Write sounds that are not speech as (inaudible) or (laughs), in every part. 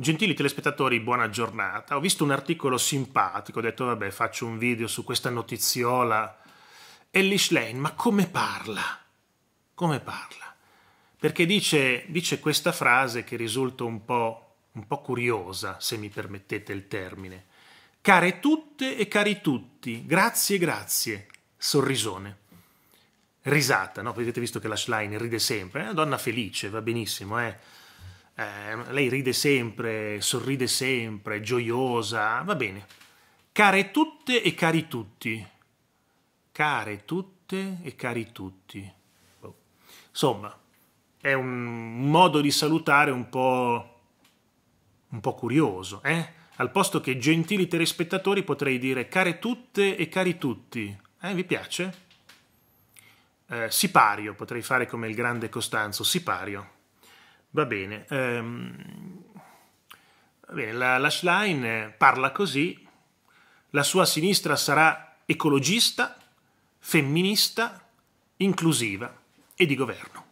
Gentili telespettatori, buona giornata. Ho visto un articolo simpatico, ho detto vabbè faccio un video su questa notiziola. Ellis Lane, ma come parla? Come parla? Perché dice, dice questa frase che risulta un po', un po' curiosa, se mi permettete il termine. Care tutte e cari tutti, grazie grazie, sorrisone. Risata, no? Avete visto che la Schlein ride sempre, è eh? una donna felice, va benissimo, eh? eh, lei ride sempre, sorride sempre, è gioiosa, va bene. Care tutte e cari tutti. Care tutte e cari tutti. Boh. Insomma, è un modo di salutare un po', un po curioso, eh? Al posto che gentili telespettatori potrei dire care tutte e cari tutti. Eh, vi piace? Eh, sipario, potrei fare come il grande Costanzo, sipario. Va bene. Ehm, va bene la Schlein parla così. La sua sinistra sarà ecologista, femminista, inclusiva e di governo.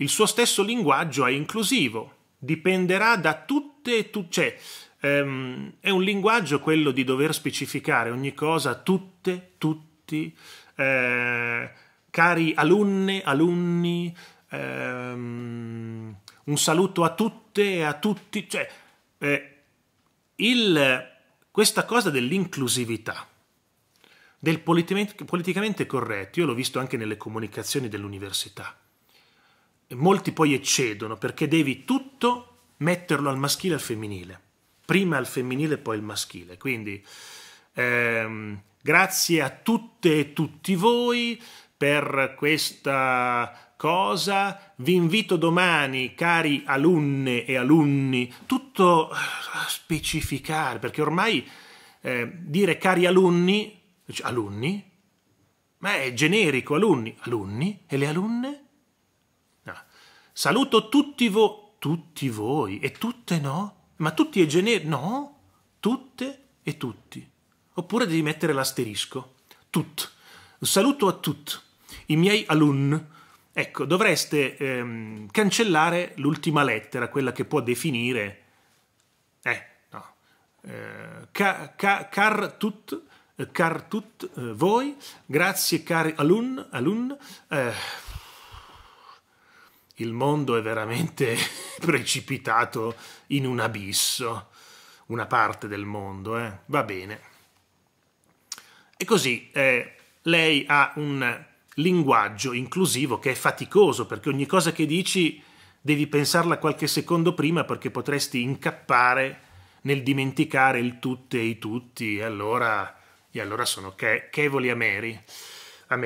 Il suo stesso linguaggio è inclusivo, dipenderà da tutte e tu, cioè ehm, è un linguaggio quello di dover specificare ogni cosa, tutte, tutti, eh, cari alunne, alunni, ehm, un saluto a tutte e a tutti, cioè eh, il, questa cosa dell'inclusività, del politicamente corretto, io l'ho visto anche nelle comunicazioni dell'università, molti poi eccedono perché devi tutto metterlo al maschile e al femminile, prima al femminile e poi al maschile, quindi ehm, grazie a tutte e tutti voi per questa cosa vi invito domani, cari alunne e alunni, tutto a eh, specificare, perché ormai eh, dire cari alunni, cioè, alunni, ma è generico, alunni, alunni e le alunne? No. Saluto tutti, voi, tutti voi e tutte no? Ma tutti e generico, no? Tutte e tutti. Oppure devi mettere l'asterisco, tut. Un saluto a tutti, i miei alunni Ecco, dovreste ehm, cancellare l'ultima lettera, quella che può definire... Eh, no. Eh, ca, ca, car tut, eh, car tut eh, voi, grazie cari alun, alun. Eh, il mondo è veramente (laughs) precipitato in un abisso, una parte del mondo, eh. va bene. E così eh, lei ha un linguaggio inclusivo che è faticoso perché ogni cosa che dici devi pensarla qualche secondo prima perché potresti incappare nel dimenticare il tutte e i tutti e allora, e allora sono che, chevoli a Mary. A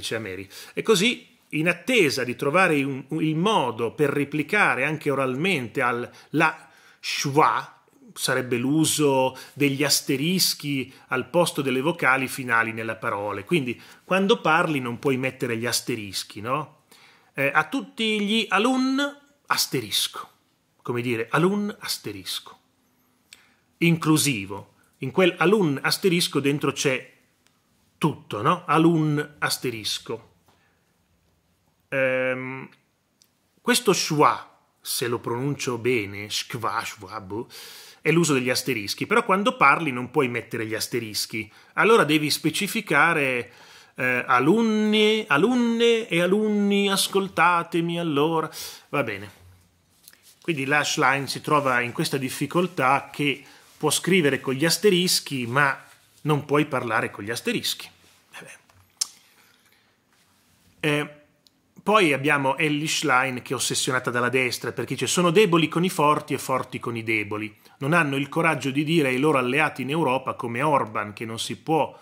c'è a E così, in attesa di trovare un, un, il modo per replicare anche oralmente al la schwa, sarebbe l'uso degli asterischi al posto delle vocali finali nelle parole. Quindi quando parli non puoi mettere gli asterischi, no? Eh, a tutti gli alun asterisco, come dire alun asterisco. Inclusivo, in quel alun asterisco dentro c'è tutto, no? Alun asterisco. Ehm, questo schwa, se lo pronuncio bene, schwa, schwa, boh, è l'uso degli asterischi, però quando parli non puoi mettere gli asterischi, allora devi specificare eh, alunni, alunne e alunni, ascoltatemi allora, va bene. Quindi l'hashline si trova in questa difficoltà che può scrivere con gli asterischi, ma non puoi parlare con gli asterischi. Eh, poi abbiamo Ellie Schlein che è ossessionata dalla destra perché dice sono deboli con i forti e forti con i deboli. Non hanno il coraggio di dire ai loro alleati in Europa come Orban che non si può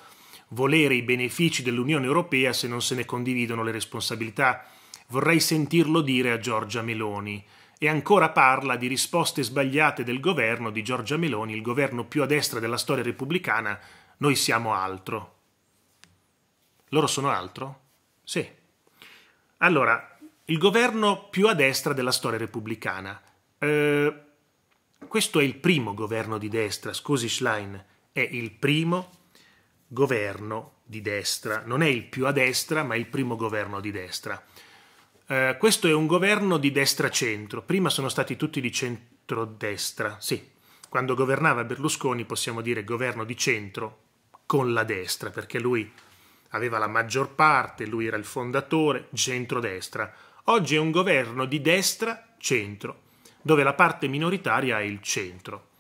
volere i benefici dell'Unione Europea se non se ne condividono le responsabilità. Vorrei sentirlo dire a Giorgia Meloni. E ancora parla di risposte sbagliate del governo di Giorgia Meloni, il governo più a destra della storia repubblicana. Noi siamo altro. Loro sono altro? Sì. Allora, il governo più a destra della storia repubblicana. Eh, questo è il primo governo di destra, scusi Schlein, è il primo governo di destra, non è il più a destra, ma il primo governo di destra. Eh, questo è un governo di destra-centro, prima sono stati tutti di centrodestra, sì. Quando governava Berlusconi possiamo dire governo di centro con la destra, perché lui aveva la maggior parte, lui era il fondatore, centrodestra. Oggi è un governo di destra-centro, dove la parte minoritaria è il centro.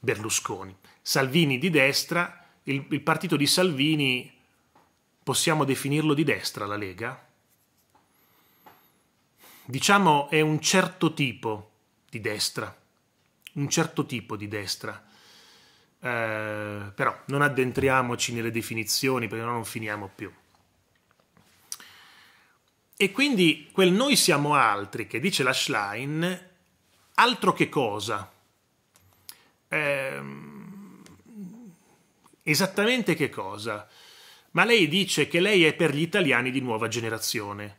Berlusconi. Salvini di destra, il, il partito di Salvini possiamo definirlo di destra la Lega? Diciamo è un certo tipo di destra, un certo tipo di destra. Eh, però non addentriamoci nelle definizioni perché no non finiamo più. E quindi quel noi siamo altri che dice la Schlein, altro che cosa? Ehm, esattamente che cosa? Ma lei dice che lei è per gli italiani di nuova generazione.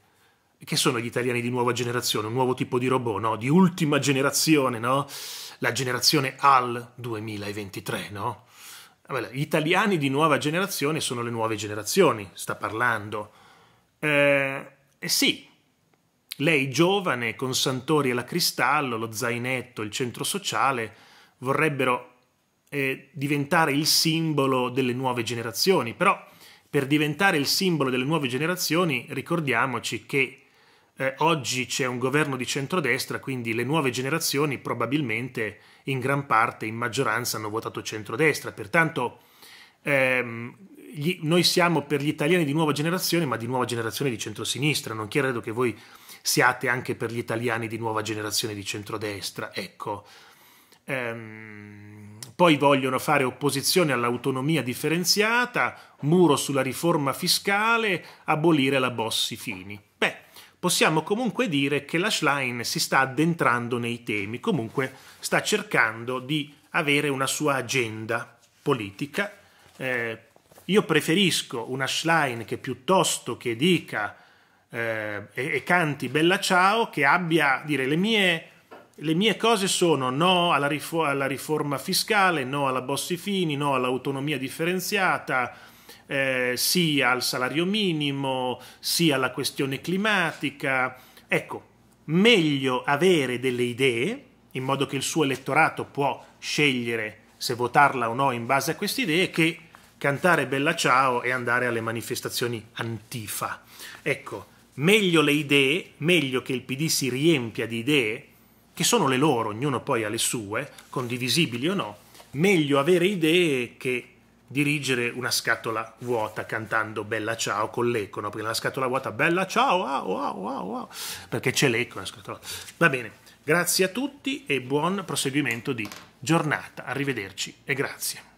Che sono gli italiani di nuova generazione? Un nuovo tipo di robot, no? Di ultima generazione, no? La generazione al 2023, no? gli italiani di nuova generazione sono le nuove generazioni, sta parlando. Eh, eh sì, lei giovane, con Santori la Cristallo, lo zainetto, il centro sociale, vorrebbero eh, diventare il simbolo delle nuove generazioni, però per diventare il simbolo delle nuove generazioni ricordiamoci che eh, oggi c'è un governo di centrodestra, quindi le nuove generazioni probabilmente in gran parte, in maggioranza, hanno votato centrodestra. Pertanto ehm, gli, noi siamo per gli italiani di nuova generazione, ma di nuova generazione di centrosinistra. Non credo che voi siate anche per gli italiani di nuova generazione di centrodestra. Ecco. Ehm, poi vogliono fare opposizione all'autonomia differenziata, muro sulla riforma fiscale, abolire la Bossi-Fini. Beh, possiamo comunque dire che la Schlein si sta addentrando nei temi, comunque sta cercando di avere una sua agenda politica. Eh, io preferisco una Schlein che piuttosto che dica eh, e, e, canti Bella Ciao, che abbia, dire, le mie, le mie cose sono no alla, rifo- alla riforma fiscale, no alla Bossi Fini, no all'autonomia differenziata, eh, sia al salario minimo, sì alla questione climatica. Ecco, meglio avere delle idee, in modo che il suo elettorato può scegliere se votarla o no in base a queste idee, che cantare Bella Ciao e andare alle manifestazioni antifa. Ecco, meglio le idee, meglio che il PD si riempia di idee, che sono le loro, ognuno poi ha le sue, condivisibili o no, meglio avere idee che dirigere una scatola vuota cantando Bella Ciao con l'eco, no? perché la scatola vuota Bella Ciao, wow, wow, wow, wow, perché c'è l'eco nella scatola. Va bene, grazie a tutti e buon proseguimento di giornata. Arrivederci e grazie.